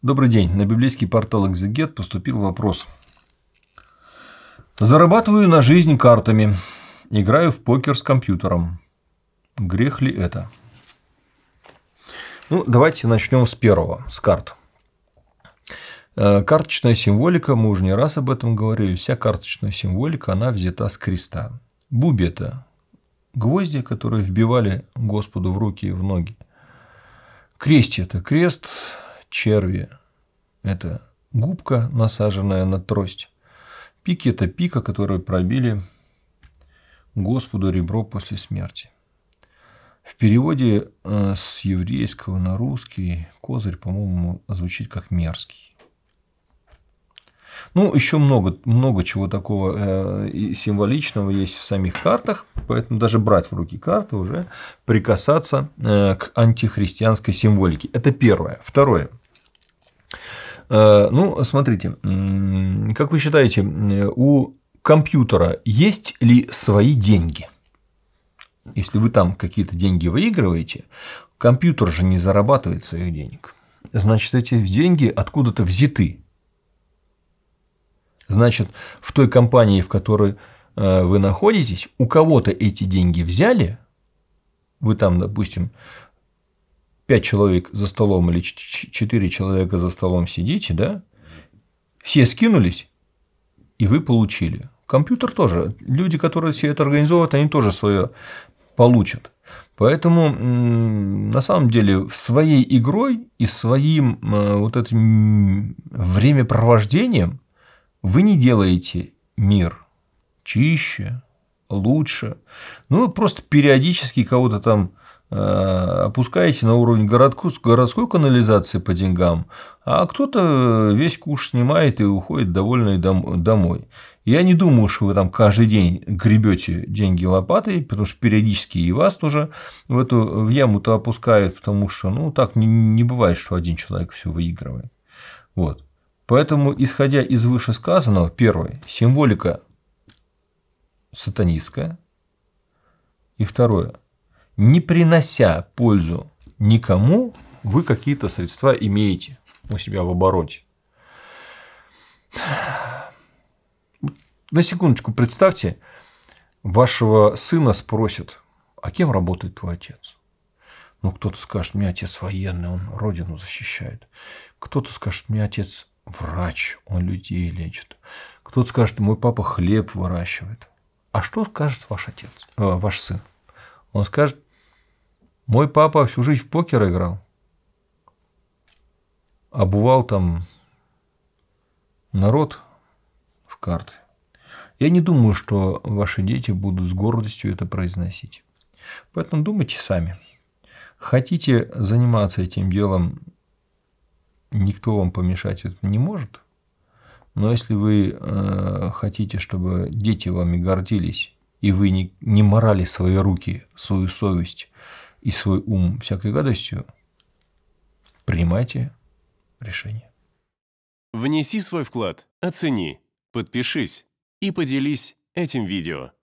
Добрый день. На библейский портал «Экзегет» поступил вопрос. Зарабатываю на жизнь картами. Играю в покер с компьютером. Грех ли это? Ну, давайте начнем с первого, с карт. Э, карточная символика, мы уже не раз об этом говорили, вся карточная символика, она взята с креста. Буби – это гвозди, которые вбивали Господу в руки и в ноги. Крести – это крест, черви – это губка, насаженная на трость. Пики — это пика, которую пробили Господу ребро после смерти. В переводе э, с еврейского на русский козырь, по-моему, звучит как мерзкий. Ну, еще много, много чего такого э, символичного есть в самих картах, поэтому даже брать в руки карты уже прикасаться э, к антихристианской символике. Это первое. Второе. Э, ну, смотрите, как вы считаете, э, у компьютера есть ли свои деньги? Если вы там какие-то деньги выигрываете, компьютер же не зарабатывает своих денег. Значит, эти деньги откуда-то взяты. Значит, в той компании, в которой э, вы находитесь, у кого-то эти деньги взяли, вы там, допустим, 5 человек за столом или 4 человека за столом сидите, да, все скинулись, и вы получили. Компьютер тоже. Люди, которые все это организовывают, они тоже свое получат. Поэтому на самом деле своей игрой и своим э, вот этим времяпровождением вы не делаете мир чище, лучше. Ну, вы просто периодически кого-то там э, опускаете на уровень городку, городской канализации по деньгам, а кто-то весь куш снимает и уходит довольный дом, домой. Я не думаю, что вы там каждый день гребете деньги лопатой, потому что периодически и вас тоже в эту в яму-то опускают, потому что ну так не, не бывает, что один человек все выигрывает. Вот. Поэтому, исходя из вышесказанного, первое, символика сатанистская. И второе, не принося пользу никому, вы какие-то средства имеете у себя в обороте. На секундочку представьте, вашего сына спросят, а кем работает твой отец? Ну, кто-то скажет, у меня отец военный, он родину защищает. Кто-то скажет, у меня отец врач, он людей лечит. Кто-то скажет, мой папа хлеб выращивает. А что скажет ваш отец, э, ваш сын? Он скажет, мой папа всю жизнь в покер играл, обувал а там народ в карты. Я не думаю, что ваши дети будут с гордостью это произносить. Поэтому думайте сами. Хотите заниматься этим делом никто вам помешать не может. Но если вы э, хотите, чтобы дети вами гордились, и вы не, не морали свои руки, свою совесть и свой ум всякой гадостью, принимайте решение. Внеси свой вклад, оцени, подпишись и поделись этим видео.